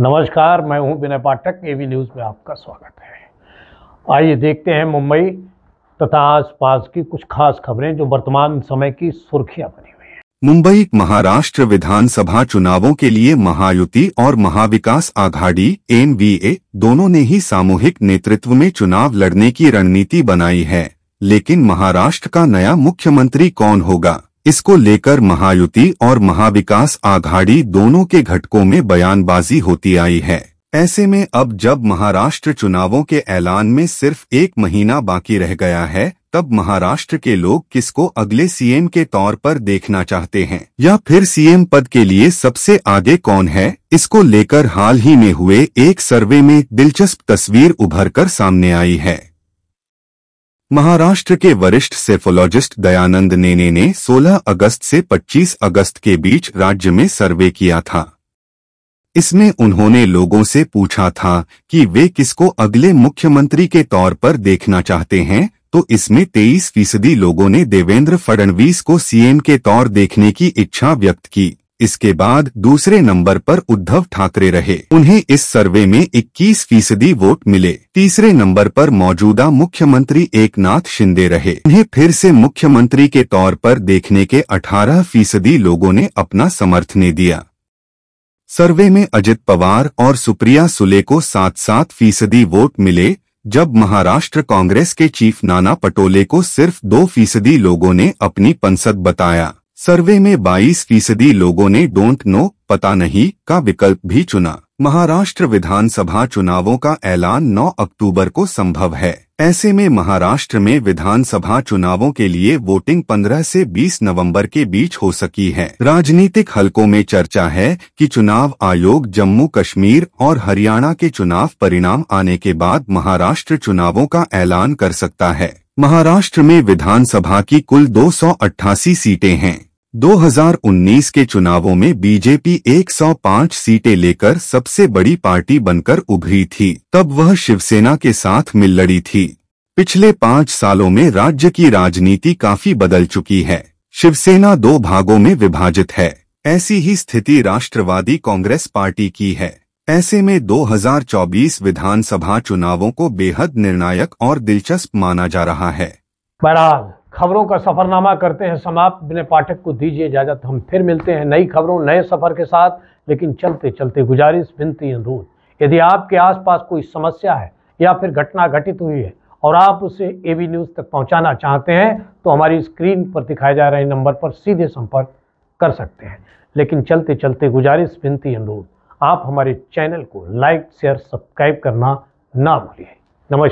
नमस्कार मैं हूं विनय पाठक एवी न्यूज़ में आपका स्वागत है आइए देखते हैं मुंबई तथा आसपास की कुछ खास खबरें जो वर्तमान समय की सुर्खियां बनी हुई हैं मुंबई महाराष्ट्र विधानसभा चुनावों के लिए महायुति और महाविकास आघाड़ी एन दोनों ने ही सामूहिक नेतृत्व में चुनाव लड़ने की रणनीति बनाई है लेकिन महाराष्ट्र का नया मुख्यमंत्री कौन होगा इसको लेकर महायुति और महाविकास आघाड़ी दोनों के घटकों में बयानबाजी होती आई है ऐसे में अब जब महाराष्ट्र चुनावों के ऐलान में सिर्फ एक महीना बाकी रह गया है तब महाराष्ट्र के लोग किसको अगले सीएम के तौर पर देखना चाहते हैं या फिर सीएम पद के लिए सबसे आगे कौन है इसको लेकर हाल ही में हुए एक सर्वे में दिलचस्प तस्वीर उभर कर सामने आई है महाराष्ट्र के वरिष्ठ सेफोलॉजिस्ट दयानंद नेने ने 16 अगस्त से 25 अगस्त के बीच राज्य में सर्वे किया था इसमें उन्होंने लोगों से पूछा था कि वे किसको अगले मुख्यमंत्री के तौर पर देखना चाहते हैं तो इसमें 23 फीसदी लोगों ने देवेंद्र फडणवीस को सीएम के तौर देखने की इच्छा व्यक्त की इसके बाद दूसरे नंबर पर उद्धव ठाकरे रहे उन्हें इस सर्वे में 21 फीसदी वोट मिले तीसरे नंबर पर मौजूदा मुख्यमंत्री एकनाथ शिंदे रहे उन्हें फिर से मुख्यमंत्री के तौर पर देखने के 18 फीसदी लोगों ने अपना समर्थन दिया सर्वे में अजित पवार और सुप्रिया सुले को सात सात फीसदी वोट मिले जब महाराष्ट्र कांग्रेस के चीफ नाना पटोले को सिर्फ दो फीसदी लोगों ने अपनी पंसद बताया सर्वे में 22 फीसदी लोगों ने डोंट नो पता नहीं का विकल्प भी चुना महाराष्ट्र विधानसभा चुनावों का ऐलान 9 अक्टूबर को संभव है ऐसे में महाराष्ट्र में विधानसभा चुनावों के लिए वोटिंग 15 से 20 नवंबर के बीच हो सकी है राजनीतिक हलकों में चर्चा है कि चुनाव आयोग जम्मू कश्मीर और हरियाणा के चुनाव परिणाम आने के बाद महाराष्ट्र चुनावों का ऐलान कर सकता है महाराष्ट्र में विधानसभा की कुल दो सीटें हैं 2019 के चुनावों में बीजेपी 105 सीटें लेकर सबसे बड़ी पार्टी बनकर उभरी थी तब वह शिवसेना के साथ मिल लड़ी थी पिछले पाँच सालों में राज्य की राजनीति काफी बदल चुकी है शिवसेना दो भागों में विभाजित है ऐसी ही स्थिति राष्ट्रवादी कांग्रेस पार्टी की है ऐसे में 2024 विधानसभा चुनावों को बेहद निर्णायक और दिलचस्प माना जा रहा है बहरहाल खबरों का सफरनामा करते हैं समाप्त बिना पाठक को दीजिए इजाजत हम फिर मिलते हैं नई खबरों नए सफ़र के साथ लेकिन चलते चलते गुजारिश विनती अनुरोध यदि आपके आसपास कोई समस्या है या फिर घटना घटित हुई है और आप उसे ए बी न्यूज़ तक पहुंचाना चाहते हैं तो हमारी स्क्रीन पर दिखाए जा रहे नंबर पर सीधे संपर्क कर सकते हैं लेकिन चलते चलते गुजारिश विनती अनुरोध आप हमारे चैनल को लाइक शेयर सब्सक्राइब करना ना भूलिए